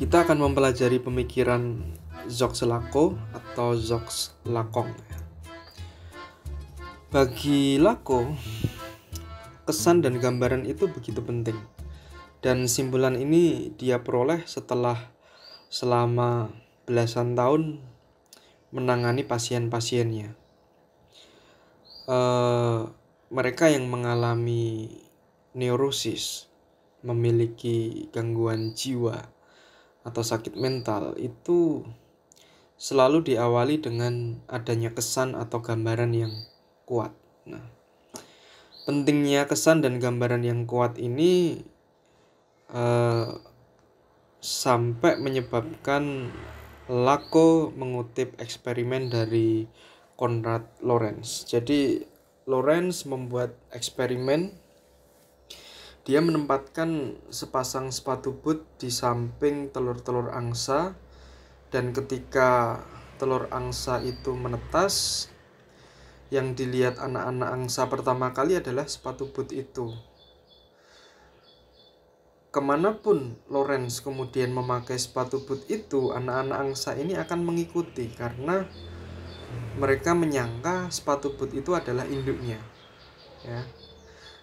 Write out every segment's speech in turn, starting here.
Kita akan mempelajari pemikiran Selako atau Lakong. Bagi Lako, kesan dan gambaran itu begitu penting. Dan simpulan ini dia peroleh setelah selama belasan tahun menangani pasien-pasiennya. E, mereka yang mengalami neurosis memiliki gangguan jiwa atau sakit mental itu selalu diawali dengan adanya kesan atau gambaran yang kuat. Nah, pentingnya kesan dan gambaran yang kuat ini uh, sampai menyebabkan Lako mengutip eksperimen dari Konrad Lorenz. Jadi Lorenz membuat eksperimen dia menempatkan sepasang sepatu boot di samping telur-telur angsa dan ketika telur angsa itu menetas yang dilihat anak-anak angsa pertama kali adalah sepatu boot itu kemanapun Lorenz kemudian memakai sepatu boot itu anak-anak angsa ini akan mengikuti karena mereka menyangka sepatu boot itu adalah induknya ya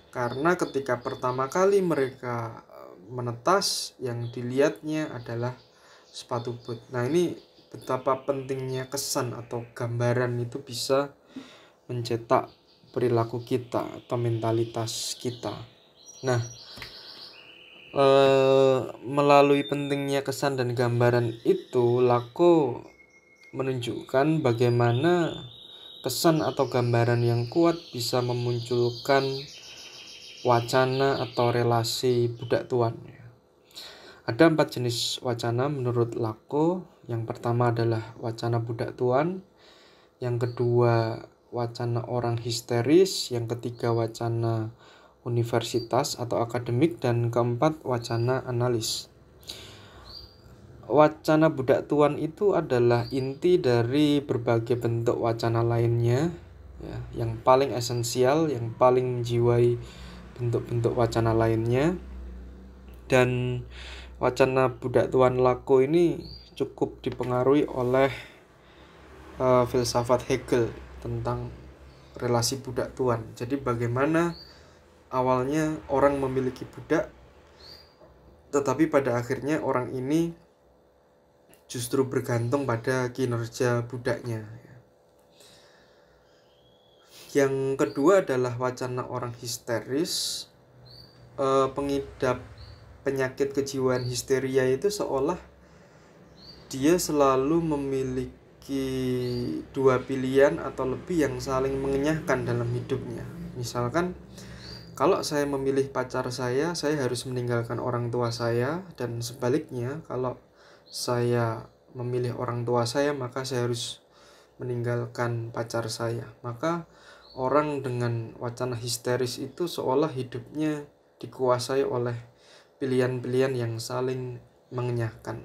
karena ketika pertama kali mereka eh, menetas, yang dilihatnya adalah sepatu boot. Nah, ini betapa pentingnya kesan atau gambaran itu bisa mencetak perilaku kita atau mentalitas kita. Nah, eh, melalui pentingnya kesan dan gambaran itu, Lako menunjukkan bagaimana kesan atau gambaran yang kuat bisa memunculkan wacana atau relasi budak tuan. Ada empat jenis wacana menurut Lako. Yang pertama adalah wacana budak tuan, yang kedua wacana orang histeris, yang ketiga wacana universitas atau akademik, dan keempat wacana analis. Wacana budak tuan itu adalah inti dari berbagai bentuk wacana lainnya, ya, yang paling esensial, yang paling menjiwai bentuk-bentuk wacana lainnya dan wacana budak tuan laku ini cukup dipengaruhi oleh uh, filsafat Hegel tentang relasi budak tuan. Jadi bagaimana awalnya orang memiliki budak tetapi pada akhirnya orang ini justru bergantung pada kinerja budaknya yang kedua adalah wacana orang histeris. E, pengidap penyakit kejiwaan histeria itu seolah dia selalu memiliki dua pilihan atau lebih yang saling mengenyahkan dalam hidupnya. Misalkan kalau saya memilih pacar saya, saya harus meninggalkan orang tua saya dan sebaliknya kalau saya memilih orang tua saya maka saya harus meninggalkan pacar saya. Maka orang dengan wacana histeris itu seolah hidupnya dikuasai oleh pilihan-pilihan yang saling mengenyahkan.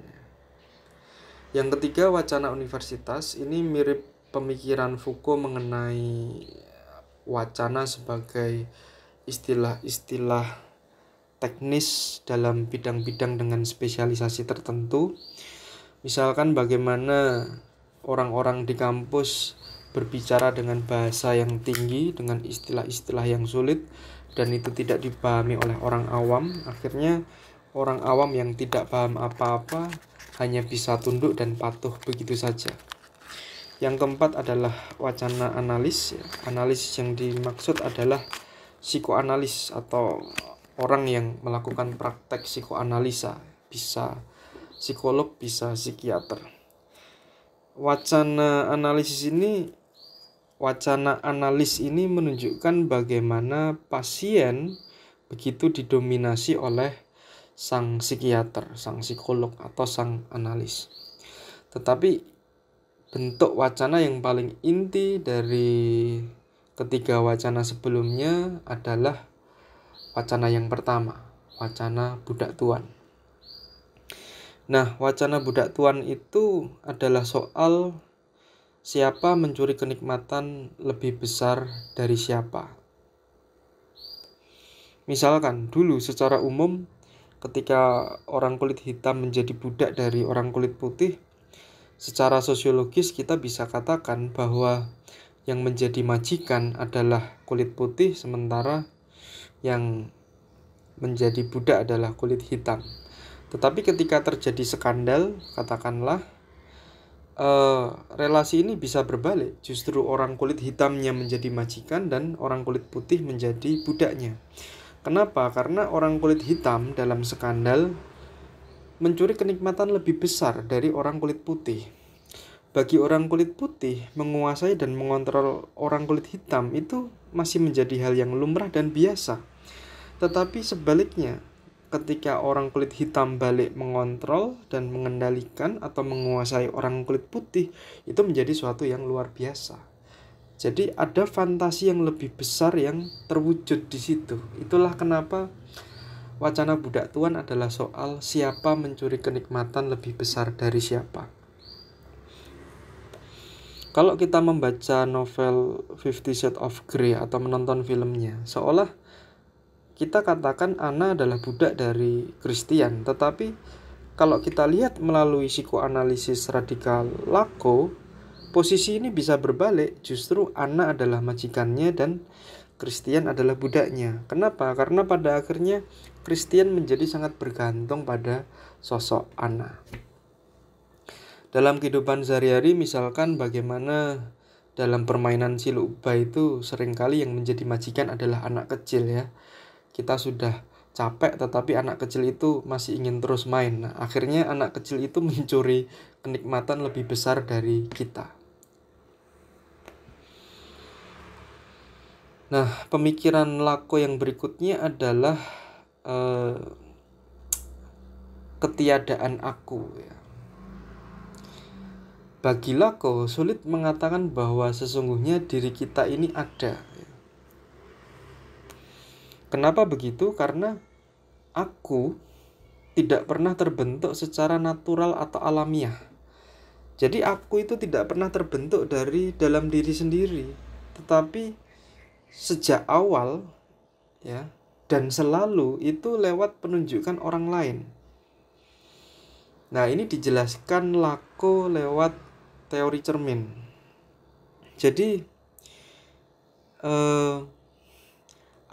Yang ketiga, wacana universitas ini mirip pemikiran Foucault mengenai wacana sebagai istilah-istilah teknis dalam bidang-bidang dengan spesialisasi tertentu. Misalkan bagaimana orang-orang di kampus berbicara dengan bahasa yang tinggi, dengan istilah-istilah yang sulit, dan itu tidak dipahami oleh orang awam. Akhirnya, orang awam yang tidak paham apa-apa hanya bisa tunduk dan patuh begitu saja. Yang keempat adalah wacana analis. Analis yang dimaksud adalah psikoanalis atau orang yang melakukan praktek psikoanalisa, bisa psikolog, bisa psikiater wacana analisis ini wacana analis ini menunjukkan bagaimana pasien begitu didominasi oleh sang psikiater, sang psikolog atau sang analis. Tetapi bentuk wacana yang paling inti dari ketiga wacana sebelumnya adalah wacana yang pertama, wacana budak tuan. Nah, wacana budak tuan itu adalah soal Siapa mencuri kenikmatan lebih besar dari siapa? Misalkan dulu secara umum ketika orang kulit hitam menjadi budak dari orang kulit putih, secara sosiologis kita bisa katakan bahwa yang menjadi majikan adalah kulit putih sementara yang menjadi budak adalah kulit hitam. Tetapi ketika terjadi skandal, katakanlah uh, relasi ini bisa berbalik. Justru orang kulit hitamnya menjadi majikan dan orang kulit putih menjadi budaknya. Kenapa? Karena orang kulit hitam dalam skandal mencuri kenikmatan lebih besar dari orang kulit putih. Bagi orang kulit putih, menguasai dan mengontrol orang kulit hitam itu masih menjadi hal yang lumrah dan biasa. Tetapi sebaliknya, ketika orang kulit hitam balik mengontrol dan mengendalikan atau menguasai orang kulit putih itu menjadi suatu yang luar biasa. Jadi ada fantasi yang lebih besar yang terwujud di situ. Itulah kenapa wacana budak tuan adalah soal siapa mencuri kenikmatan lebih besar dari siapa. Kalau kita membaca novel Fifty Shades of Grey atau menonton filmnya, seolah kita katakan Ana adalah budak dari Christian, tetapi kalau kita lihat melalui psikoanalisis radikal Lako, posisi ini bisa berbalik, justru Ana adalah majikannya dan Christian adalah budaknya. Kenapa? Karena pada akhirnya Christian menjadi sangat bergantung pada sosok Ana. Dalam kehidupan sehari-hari misalkan bagaimana dalam permainan si itu seringkali yang menjadi majikan adalah anak kecil ya kita sudah capek tetapi anak kecil itu masih ingin terus main. Nah, akhirnya anak kecil itu mencuri kenikmatan lebih besar dari kita. Nah, pemikiran Lako yang berikutnya adalah eh, ketiadaan aku ya. Bagi Lako, sulit mengatakan bahwa sesungguhnya diri kita ini ada Kenapa begitu? Karena aku tidak pernah terbentuk secara natural atau alamiah. Jadi aku itu tidak pernah terbentuk dari dalam diri sendiri, tetapi sejak awal ya dan selalu itu lewat penunjukan orang lain. Nah, ini dijelaskan Lako lewat teori cermin. Jadi eh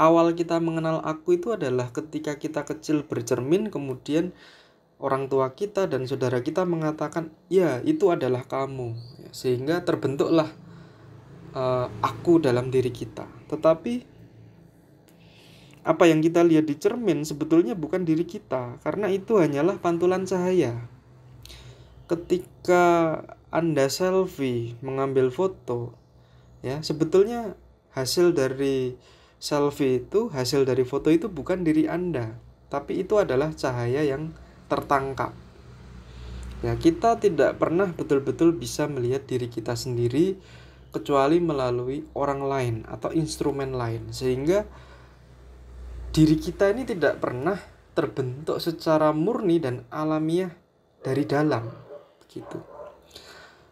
awal kita mengenal aku itu adalah ketika kita kecil bercermin kemudian orang tua kita dan saudara kita mengatakan ya itu adalah kamu ya, sehingga terbentuklah uh, aku dalam diri kita tetapi apa yang kita lihat di cermin sebetulnya bukan diri kita karena itu hanyalah pantulan cahaya ketika anda selfie mengambil foto ya sebetulnya hasil dari selfie itu hasil dari foto itu bukan diri Anda, tapi itu adalah cahaya yang tertangkap. Ya, kita tidak pernah betul-betul bisa melihat diri kita sendiri kecuali melalui orang lain atau instrumen lain. Sehingga diri kita ini tidak pernah terbentuk secara murni dan alamiah dari dalam. Gitu.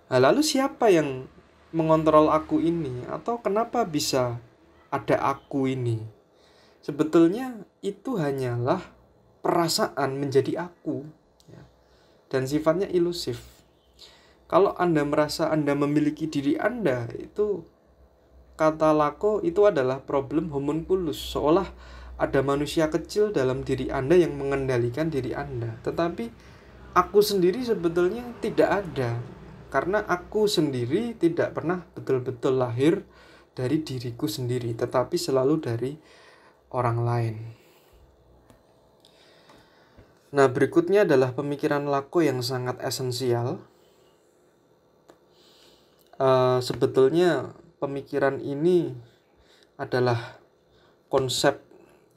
Nah, lalu siapa yang mengontrol aku ini atau kenapa bisa ada aku ini. Sebetulnya itu hanyalah perasaan menjadi aku ya. dan sifatnya ilusif. Kalau Anda merasa Anda memiliki diri Anda, itu kata lako itu adalah problem homunculus, seolah ada manusia kecil dalam diri Anda yang mengendalikan diri Anda. Tetapi aku sendiri sebetulnya tidak ada karena aku sendiri tidak pernah betul-betul lahir dari diriku sendiri, tetapi selalu dari orang lain. Nah, berikutnya adalah pemikiran laku yang sangat esensial. Uh, sebetulnya pemikiran ini adalah konsep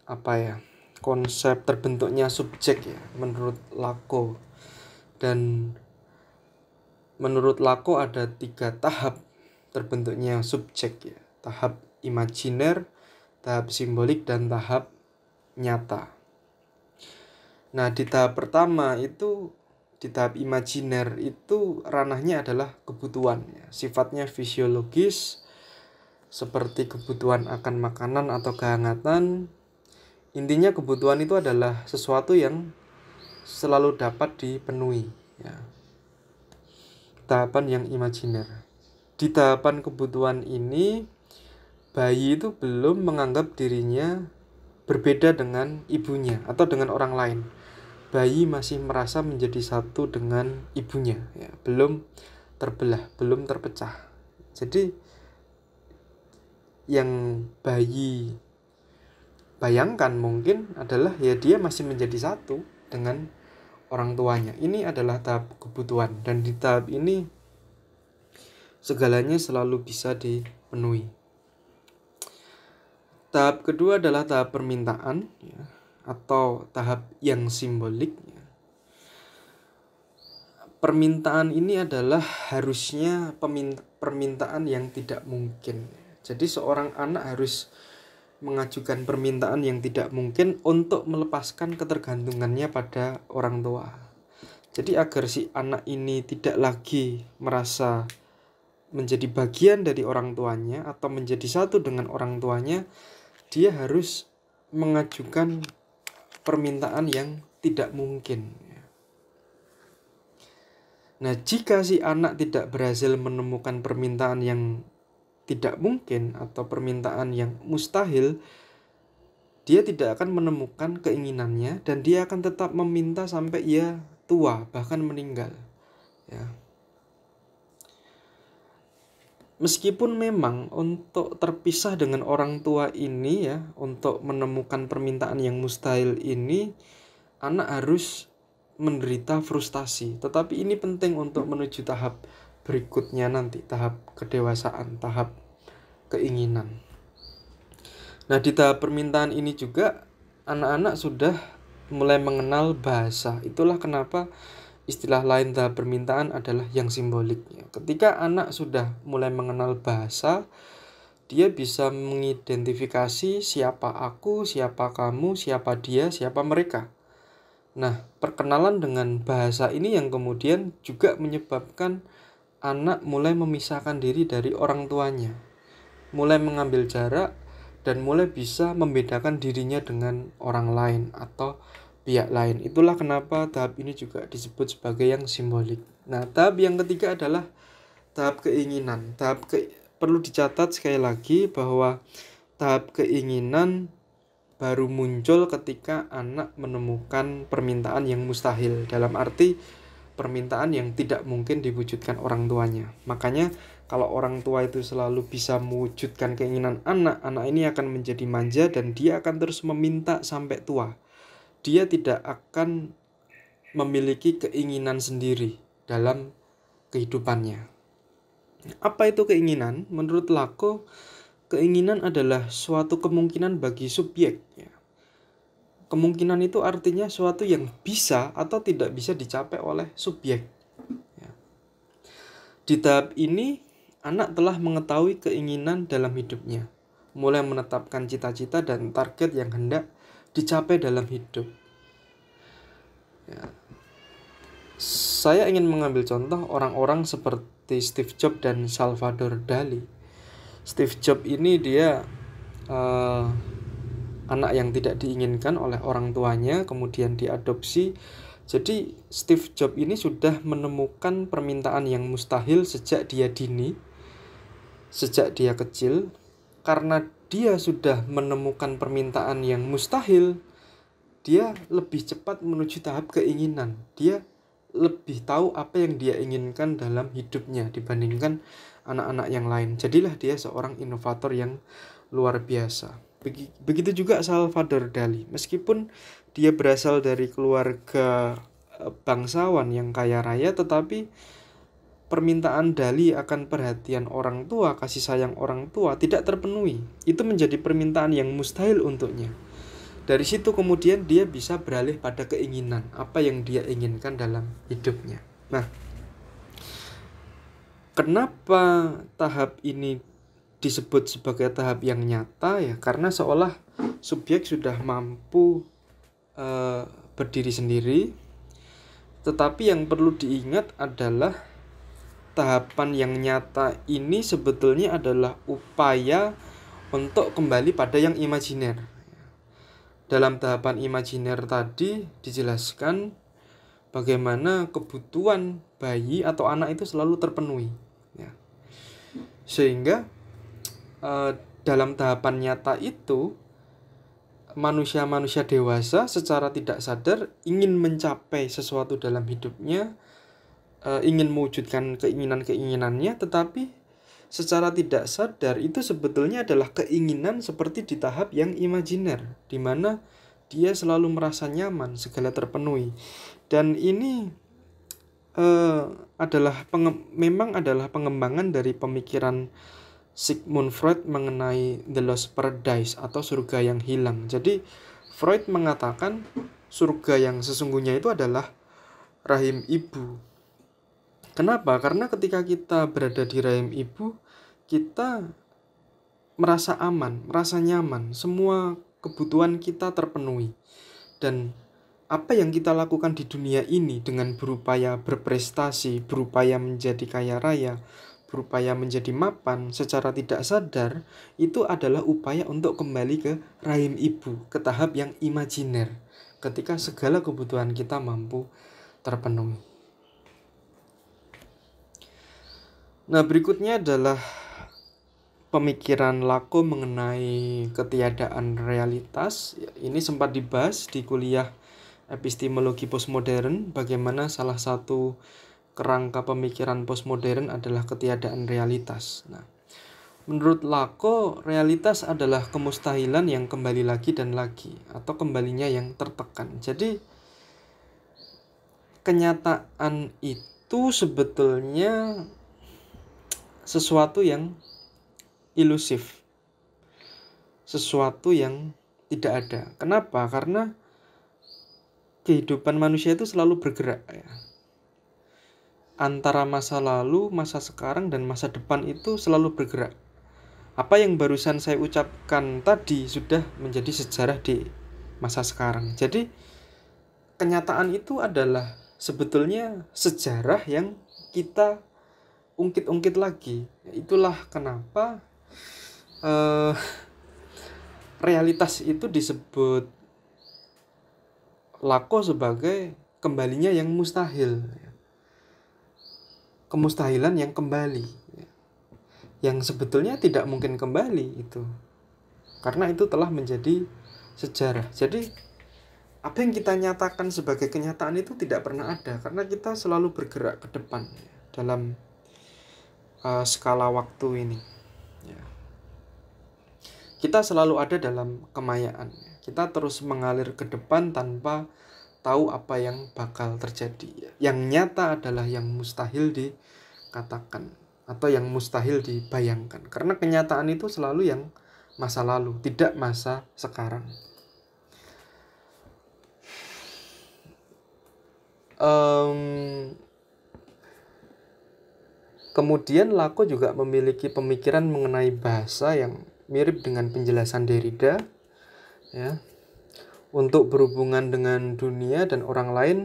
apa ya? Konsep terbentuknya subjek ya menurut Lako. Dan menurut Lako ada tiga tahap terbentuknya subjek ya tahap imajiner, tahap simbolik, dan tahap nyata. Nah, di tahap pertama itu di tahap imajiner itu ranahnya adalah kebutuhan, ya. sifatnya fisiologis seperti kebutuhan akan makanan atau kehangatan. Intinya kebutuhan itu adalah sesuatu yang selalu dapat dipenuhi, ya. Tahapan yang imajiner. Di tahapan kebutuhan ini bayi itu belum menganggap dirinya berbeda dengan ibunya atau dengan orang lain. Bayi masih merasa menjadi satu dengan ibunya, ya, belum terbelah, belum terpecah. Jadi yang bayi bayangkan mungkin adalah ya dia masih menjadi satu dengan orang tuanya. Ini adalah tahap kebutuhan dan di tahap ini segalanya selalu bisa dipenuhi. Tahap kedua adalah tahap permintaan ya, atau tahap yang simbolik. Ya. Permintaan ini adalah harusnya permintaan yang tidak mungkin. Jadi seorang anak harus mengajukan permintaan yang tidak mungkin untuk melepaskan ketergantungannya pada orang tua. Jadi agar si anak ini tidak lagi merasa menjadi bagian dari orang tuanya atau menjadi satu dengan orang tuanya, dia harus mengajukan permintaan yang tidak mungkin. Ya. Nah, jika si anak tidak berhasil menemukan permintaan yang tidak mungkin atau permintaan yang mustahil, dia tidak akan menemukan keinginannya dan dia akan tetap meminta sampai ia tua bahkan meninggal. Ya meskipun memang untuk terpisah dengan orang tua ini ya untuk menemukan permintaan yang mustahil ini anak harus menderita frustasi tetapi ini penting untuk menuju tahap berikutnya nanti tahap kedewasaan tahap keinginan nah di tahap permintaan ini juga anak-anak sudah mulai mengenal bahasa itulah kenapa istilah lain tahap permintaan adalah yang simboliknya. Ketika anak sudah mulai mengenal bahasa, dia bisa mengidentifikasi siapa aku, siapa kamu, siapa dia, siapa mereka. Nah, perkenalan dengan bahasa ini yang kemudian juga menyebabkan anak mulai memisahkan diri dari orang tuanya, mulai mengambil jarak, dan mulai bisa membedakan dirinya dengan orang lain atau pihak lain. Itulah kenapa tahap ini juga disebut sebagai yang simbolik. Nah, tahap yang ketiga adalah tahap keinginan. Tahap ke perlu dicatat sekali lagi bahwa tahap keinginan baru muncul ketika anak menemukan permintaan yang mustahil. Dalam arti permintaan yang tidak mungkin diwujudkan orang tuanya. Makanya kalau orang tua itu selalu bisa mewujudkan keinginan anak, anak ini akan menjadi manja dan dia akan terus meminta sampai tua dia tidak akan memiliki keinginan sendiri dalam kehidupannya. Apa itu keinginan? Menurut Lako, keinginan adalah suatu kemungkinan bagi subjek. Ya. Kemungkinan itu artinya suatu yang bisa atau tidak bisa dicapai oleh subjek. Ya. Di tahap ini, anak telah mengetahui keinginan dalam hidupnya, mulai menetapkan cita-cita dan target yang hendak dicapai dalam hidup. Ya. Saya ingin mengambil contoh orang-orang seperti Steve Jobs dan Salvador Dali. Steve Jobs ini dia uh, anak yang tidak diinginkan oleh orang tuanya, kemudian diadopsi. Jadi Steve Jobs ini sudah menemukan permintaan yang mustahil sejak dia dini, sejak dia kecil, karena dia sudah menemukan permintaan yang mustahil, dia lebih cepat menuju tahap keinginan. Dia lebih tahu apa yang dia inginkan dalam hidupnya dibandingkan anak-anak yang lain. Jadilah dia seorang inovator yang luar biasa. Begitu juga Salvador Dali. Meskipun dia berasal dari keluarga eh, bangsawan yang kaya raya tetapi permintaan dali akan perhatian orang tua, kasih sayang orang tua tidak terpenuhi. Itu menjadi permintaan yang mustahil untuknya. Dari situ kemudian dia bisa beralih pada keinginan, apa yang dia inginkan dalam hidupnya. Nah, kenapa tahap ini disebut sebagai tahap yang nyata ya karena seolah subjek sudah mampu e, berdiri sendiri tetapi yang perlu diingat adalah tahapan yang nyata ini sebetulnya adalah upaya untuk kembali pada yang imajiner. Dalam tahapan imajiner tadi dijelaskan bagaimana kebutuhan bayi atau anak itu selalu terpenuhi. Ya. Sehingga eh, dalam tahapan nyata itu manusia-manusia dewasa secara tidak sadar ingin mencapai sesuatu dalam hidupnya uh, ingin mewujudkan keinginan-keinginannya tetapi secara tidak sadar itu sebetulnya adalah keinginan seperti di tahap yang imajiner di mana dia selalu merasa nyaman segala terpenuhi dan ini uh, adalah memang adalah pengembangan dari pemikiran Sigmund Freud mengenai the lost paradise atau surga yang hilang jadi Freud mengatakan surga yang sesungguhnya itu adalah rahim ibu Kenapa? Karena ketika kita berada di rahim ibu, kita merasa aman, merasa nyaman, semua kebutuhan kita terpenuhi. Dan apa yang kita lakukan di dunia ini dengan berupaya berprestasi, berupaya menjadi kaya raya, berupaya menjadi mapan secara tidak sadar, itu adalah upaya untuk kembali ke rahim ibu, ke tahap yang imajiner, ketika segala kebutuhan kita mampu terpenuhi. Nah, berikutnya adalah pemikiran Lako mengenai ketiadaan realitas. Ini sempat dibahas di kuliah epistemologi postmodern, bagaimana salah satu kerangka pemikiran postmodern adalah ketiadaan realitas. Nah, menurut Lako, realitas adalah kemustahilan yang kembali lagi dan lagi, atau kembalinya yang tertekan. Jadi, kenyataan itu sebetulnya sesuatu yang ilusif, sesuatu yang tidak ada. Kenapa? Karena kehidupan manusia itu selalu bergerak ya. Antara masa lalu, masa sekarang, dan masa depan itu selalu bergerak. Apa yang barusan saya ucapkan tadi sudah menjadi sejarah di masa sekarang. Jadi kenyataan itu adalah sebetulnya sejarah yang kita ungkit-ungkit lagi ya, itulah kenapa uh, realitas itu disebut lako sebagai kembalinya yang mustahil ya. kemustahilan yang kembali ya. yang sebetulnya tidak mungkin kembali itu karena itu telah menjadi sejarah jadi apa yang kita nyatakan sebagai kenyataan itu tidak pernah ada karena kita selalu bergerak ke depan dalam uh, skala waktu ini. Ya. Kita selalu ada dalam kemayaan. Kita terus mengalir ke depan tanpa tahu apa yang bakal terjadi. Yang nyata adalah yang mustahil dikatakan atau yang mustahil dibayangkan. Karena kenyataan itu selalu yang masa lalu, tidak masa sekarang. Um, Kemudian Lako juga memiliki pemikiran mengenai bahasa yang mirip dengan penjelasan Derrida ya. Untuk berhubungan dengan dunia dan orang lain,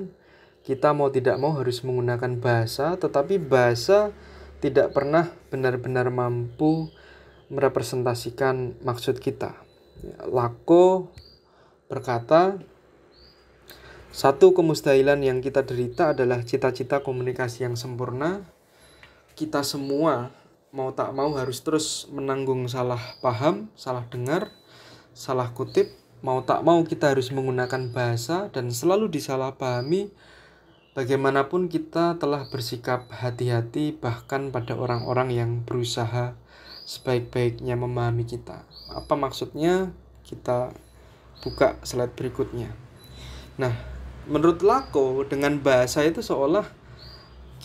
kita mau tidak mau harus menggunakan bahasa, tetapi bahasa tidak pernah benar-benar mampu merepresentasikan maksud kita. Lako berkata, satu kemustahilan yang kita derita adalah cita-cita komunikasi yang sempurna, kita semua mau tak mau harus terus menanggung salah paham, salah dengar, salah kutip. Mau tak mau kita harus menggunakan bahasa dan selalu disalahpahami bagaimanapun kita telah bersikap hati-hati bahkan pada orang-orang yang berusaha sebaik-baiknya memahami kita. Apa maksudnya? Kita buka slide berikutnya. Nah, menurut Lako dengan bahasa itu seolah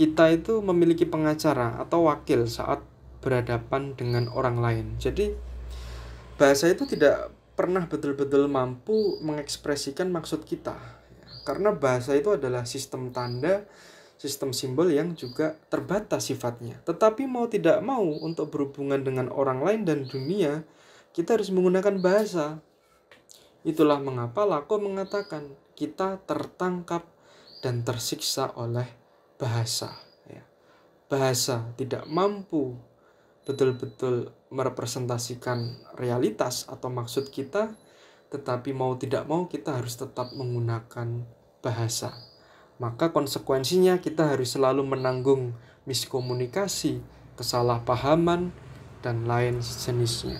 kita itu memiliki pengacara atau wakil saat berhadapan dengan orang lain. Jadi bahasa itu tidak pernah betul-betul mampu mengekspresikan maksud kita. Karena bahasa itu adalah sistem tanda, sistem simbol yang juga terbatas sifatnya. Tetapi mau tidak mau untuk berhubungan dengan orang lain dan dunia, kita harus menggunakan bahasa. Itulah mengapa Lako mengatakan kita tertangkap dan tersiksa oleh bahasa ya. bahasa tidak mampu betul-betul merepresentasikan realitas atau maksud kita tetapi mau tidak mau kita harus tetap menggunakan bahasa maka konsekuensinya kita harus selalu menanggung miskomunikasi kesalahpahaman dan lain sejenisnya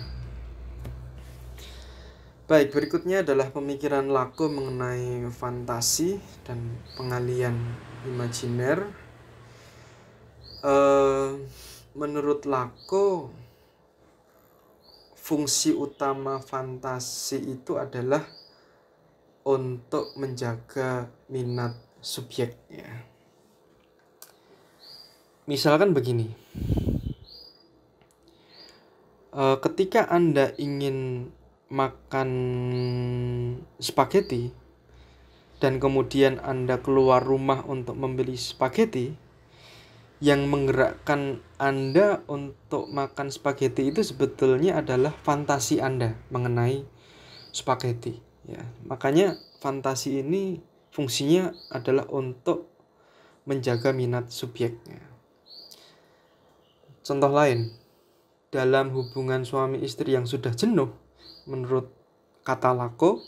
Baik, berikutnya adalah pemikiran laku mengenai fantasi dan pengalian imajiner uh, menurut Lako fungsi utama fantasi itu adalah untuk menjaga minat subjeknya. Misalkan begini, eh, ketika Anda ingin makan spaghetti, dan kemudian Anda keluar rumah untuk membeli spaghetti, yang menggerakkan Anda untuk makan spaghetti itu sebetulnya adalah fantasi Anda mengenai spaghetti. Ya, makanya fantasi ini fungsinya adalah untuk menjaga minat subjeknya. Contoh lain, dalam hubungan suami istri yang sudah jenuh, menurut kata Lako,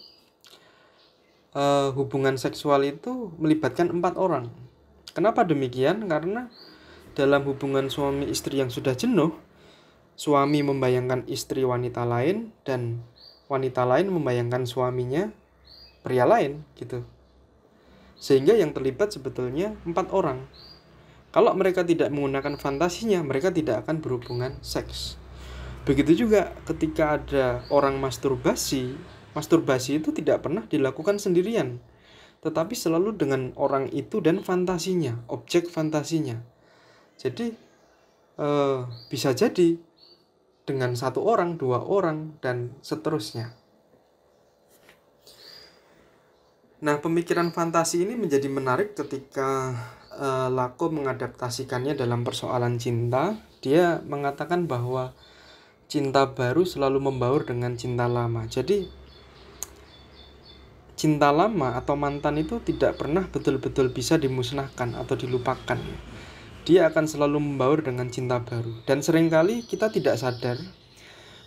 uh, hubungan seksual itu melibatkan empat orang. Kenapa demikian? Karena dalam hubungan suami istri yang sudah jenuh, suami membayangkan istri wanita lain dan wanita lain membayangkan suaminya pria lain gitu. Sehingga yang terlibat sebetulnya empat orang. Kalau mereka tidak menggunakan fantasinya, mereka tidak akan berhubungan seks. Begitu juga ketika ada orang masturbasi, Masturbasi itu tidak pernah dilakukan sendirian, tetapi selalu dengan orang itu dan fantasinya, objek fantasinya. Jadi eh, bisa jadi dengan satu orang, dua orang, dan seterusnya. Nah, pemikiran fantasi ini menjadi menarik ketika uh, eh, Lako mengadaptasikannya dalam persoalan cinta. Dia mengatakan bahwa cinta baru selalu membaur dengan cinta lama. Jadi, cinta lama atau mantan itu tidak pernah betul-betul bisa dimusnahkan atau dilupakan. Dia akan selalu membaur dengan cinta baru. Dan seringkali kita tidak sadar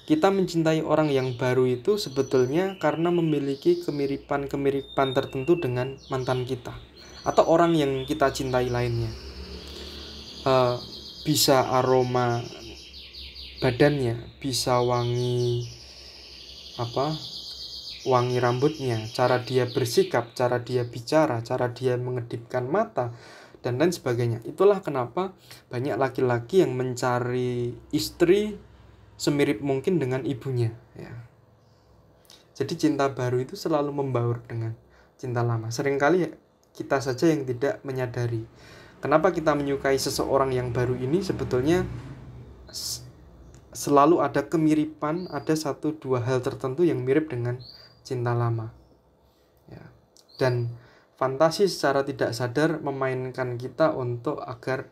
kita mencintai orang yang baru itu sebetulnya karena memiliki kemiripan-kemiripan tertentu dengan mantan kita atau orang yang kita cintai lainnya. Uh, bisa aroma badannya, bisa wangi apa wangi rambutnya, cara dia bersikap, cara dia bicara, cara dia mengedipkan mata, dan lain sebagainya. Itulah kenapa banyak laki-laki yang mencari istri semirip mungkin dengan ibunya. Ya. Jadi cinta baru itu selalu membaur dengan cinta lama. Seringkali kita saja yang tidak menyadari. Kenapa kita menyukai seseorang yang baru ini sebetulnya selalu ada kemiripan, ada satu dua hal tertentu yang mirip dengan cinta lama. Ya. Dan fantasi secara tidak sadar memainkan kita untuk agar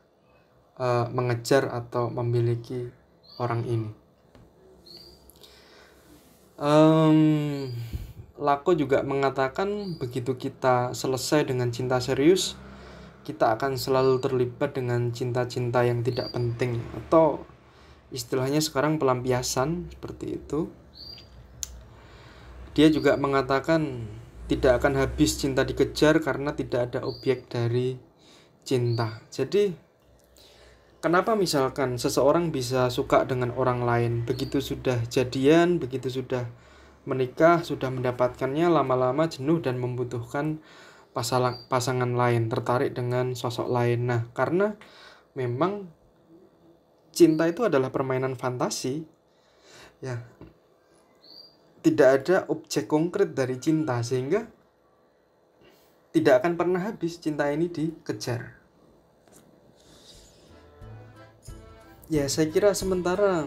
uh, mengejar atau memiliki orang ini. Um, Lako juga mengatakan begitu kita selesai dengan cinta serius, kita akan selalu terlibat dengan cinta-cinta yang tidak penting atau istilahnya sekarang pelampiasan seperti itu dia juga mengatakan tidak akan habis cinta dikejar karena tidak ada objek dari cinta. Jadi kenapa misalkan seseorang bisa suka dengan orang lain begitu sudah jadian, begitu sudah menikah, sudah mendapatkannya lama-lama jenuh dan membutuhkan pasangan pasangan lain, tertarik dengan sosok lain. Nah, karena memang cinta itu adalah permainan fantasi. Ya, tidak ada objek konkret dari cinta sehingga tidak akan pernah habis cinta ini dikejar. Ya, saya kira sementara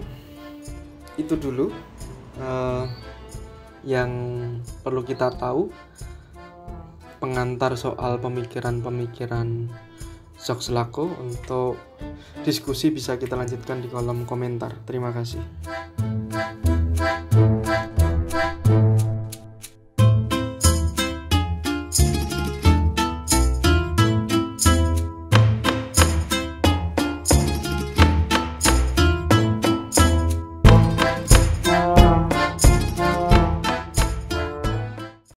itu dulu uh, yang perlu kita tahu pengantar soal pemikiran-pemikiran Sok selaku untuk diskusi bisa kita lanjutkan di kolom komentar. Terima kasih.